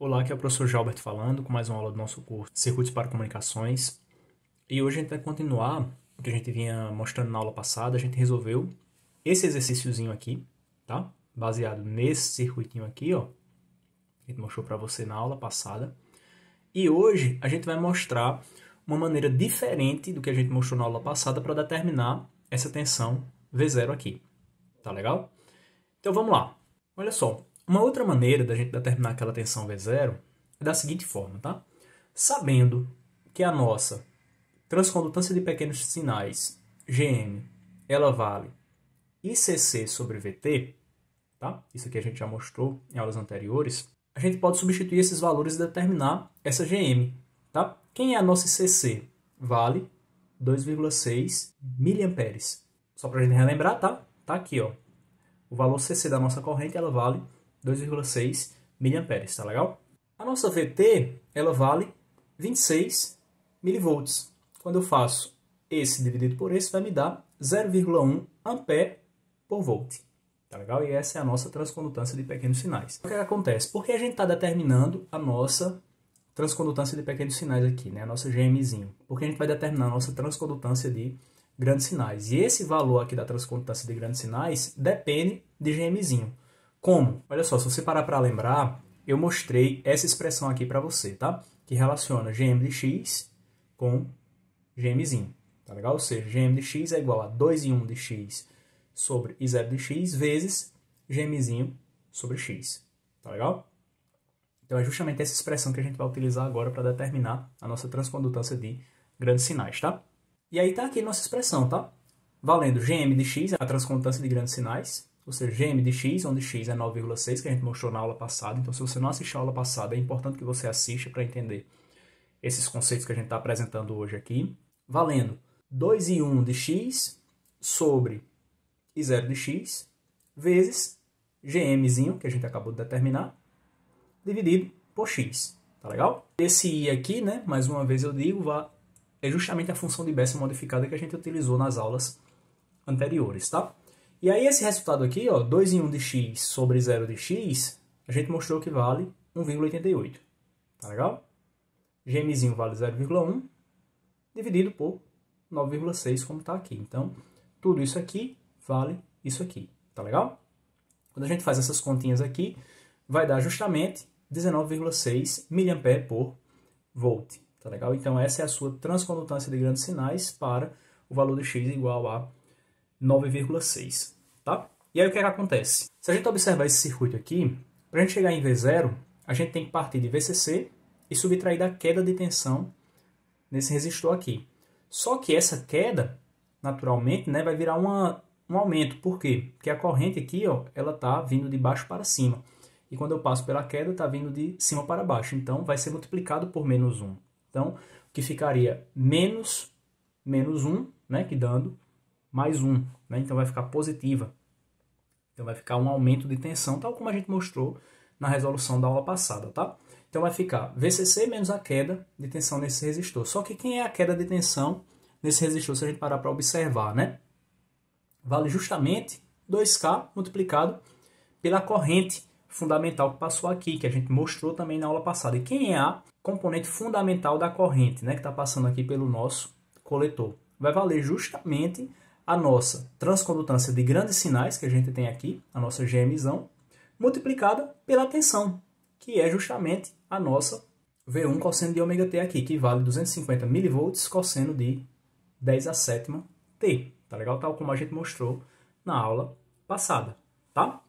Olá, aqui é o professor Jalbert falando com mais uma aula do nosso curso Circuitos para Comunicações. E hoje a gente vai continuar o que a gente vinha mostrando na aula passada. A gente resolveu esse exercíciozinho aqui, tá? Baseado nesse circuitinho aqui, ó. A gente mostrou para você na aula passada. E hoje a gente vai mostrar uma maneira diferente do que a gente mostrou na aula passada para determinar essa tensão V0 aqui. Tá legal? Então vamos lá. Olha só, uma outra maneira da gente determinar aquela tensão V0 é da seguinte forma, tá? Sabendo que a nossa transcondutância de pequenos sinais, GM, ela vale ICC sobre VT, tá? Isso aqui a gente já mostrou em aulas anteriores. A gente pode substituir esses valores e determinar essa GM, tá? Quem é a nossa ICC? Vale 2,6 miliamperes. Só para a gente relembrar, tá? Tá aqui, ó. O valor CC da nossa corrente, ela vale 2,6 2,6 mA, tá legal? A nossa VT, ela vale 26 mV. Quando eu faço esse dividido por esse, vai me dar 0,1 ampere por volt. Tá legal? E essa é a nossa transcondutância de pequenos sinais. O que, é acontece? Porque a gente está determinando a nossa transcondutância de pequenos sinais aqui, né? A nossa GMzinho. Porque a gente vai determinar a nossa transcondutância de grandes sinais. E esse valor aqui da transcondutância de grandes sinais depende de GMzinho. Como? Olha só, se você parar para lembrar, eu mostrei essa expressão aqui para você, tá? Que relaciona gm de x com gmzinho, tá legal? Ou seja, gm de x é igual a 2 e 1 de x sobre i0 de x vezes gmzinho sobre x, tá legal? Então é justamente essa expressão que a gente vai utilizar agora para determinar a nossa transcondutância de grandes sinais, tá? E aí tá aqui nossa expressão, tá? Valendo gm de x, a transcondutância de grandes sinais, ou seja, gm de x, onde x é 9,6, que a gente mostrou na aula passada. Então, se você não assistiu a aula passada, é importante que você assista para entender esses conceitos que a gente está apresentando hoje aqui. Valendo 2 e 1 de x sobre i 0 de x vezes gmzinho, que a gente acabou de determinar, dividido por x. Tá legal? Esse i aqui, né, mais uma vez eu digo, é justamente a função de Bessel modificada que a gente utilizou nas aulas anteriores, tá? E aí esse resultado aqui, ó, 2 em 1 de x sobre 0 de x, a gente mostrou que vale 1,88. Tá legal? Gmzinho vale 0,1 dividido por 9,6 como está aqui. Então, tudo isso aqui vale isso aqui. Tá legal? Quando a gente faz essas continhas aqui, vai dar justamente 19,6 mA por volt. Tá legal? Então, essa é a sua transcondutância de grandes sinais para o valor de x igual a 9,6, tá? E aí o que, é que acontece? Se a gente observar esse circuito aqui, para a gente chegar em V0, a gente tem que partir de VCC e subtrair da queda de tensão nesse resistor aqui. Só que essa queda, naturalmente, né, vai virar uma, um aumento. Por quê? Porque a corrente aqui ó, ela está vindo de baixo para cima. E quando eu passo pela queda, está vindo de cima para baixo. Então, vai ser multiplicado por menos 1. Então, o que ficaria menos menos 1, né, que dando mais 1, né? então vai ficar positiva. Então vai ficar um aumento de tensão, tal como a gente mostrou na resolução da aula passada, tá? Então vai ficar VCC menos a queda de tensão nesse resistor. Só que quem é a queda de tensão nesse resistor, se a gente parar para observar, né? Vale justamente 2K multiplicado pela corrente fundamental que passou aqui, que a gente mostrou também na aula passada. E quem é a componente fundamental da corrente, né? Que está passando aqui pelo nosso coletor. Vai valer justamente a nossa transcondutância de grandes sinais que a gente tem aqui, a nossa GMzão, multiplicada pela tensão, que é justamente a nossa V1 cosseno de ωt t aqui, que vale 250 milivolts cosseno de 10 a sétima t, tá legal? Tal como a gente mostrou na aula passada, tá?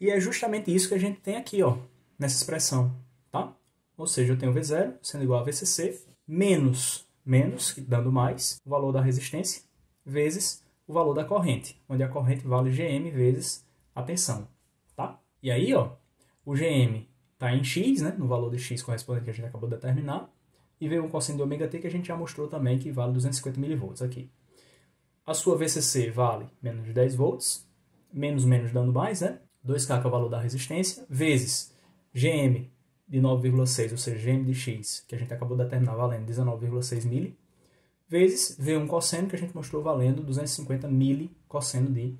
E é justamente isso que a gente tem aqui, ó, nessa expressão, tá? Ou seja, eu tenho V0 sendo igual a VCC menos, menos, dando mais, o valor da resistência, vezes o valor da corrente, onde a corrente vale GM vezes a tensão, tá? E aí, ó, o GM está em X, né, no valor de X correspondente que a gente acabou de determinar, e veio um cosseno de ωt t que a gente já mostrou também que vale 250 mV aqui. A sua VCC vale menos de 10 volts, menos menos dando mais, né? 2K que é o valor da resistência, vezes GM de 9,6, ou seja, GM de X, que a gente acabou de determinar valendo 19,6 mili, vezes V1 cosseno, que a gente mostrou valendo 250 mili cosseno de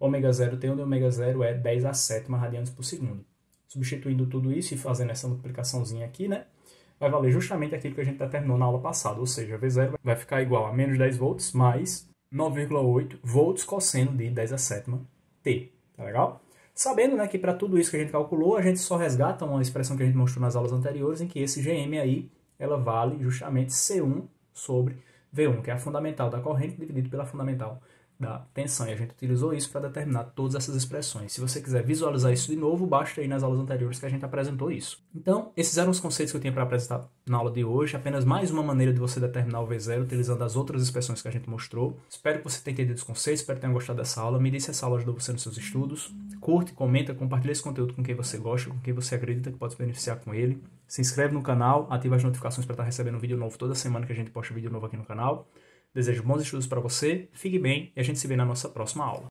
ômega zero T, onde ômega zero é 10 a 7 radianos por segundo. Substituindo tudo isso e fazendo essa multiplicaçãozinha aqui, né? Vai valer justamente aquilo que a gente determinou na aula passada, ou seja, V0 vai ficar igual a menos 10 volts mais 9,8 volts cosseno de 10 a 7 T, tá legal? Sabendo né, que para tudo isso que a gente calculou, a gente só resgata uma expressão que a gente mostrou nas aulas anteriores, em que esse GM aí, ela vale justamente C1 sobre V1, que é a fundamental da corrente, dividido pela fundamental da tensão. E a gente utilizou isso para determinar todas essas expressões. Se você quiser visualizar isso de novo, basta ir nas aulas anteriores que a gente apresentou isso. Então, esses eram os conceitos que eu tinha para apresentar na aula de hoje. Apenas mais uma maneira de você determinar o V0 utilizando as outras expressões que a gente mostrou. Espero que você tenha entendido os conceitos, espero que tenha gostado dessa aula. Me disse se essa aula ajudou você nos seus estudos. Curte, comenta, compartilhe esse conteúdo com quem você gosta, com quem você acredita que pode se beneficiar com ele se inscreve no canal, ativa as notificações para estar tá recebendo um vídeo novo toda semana que a gente posta vídeo novo aqui no canal. Desejo bons estudos para você, fique bem e a gente se vê na nossa próxima aula.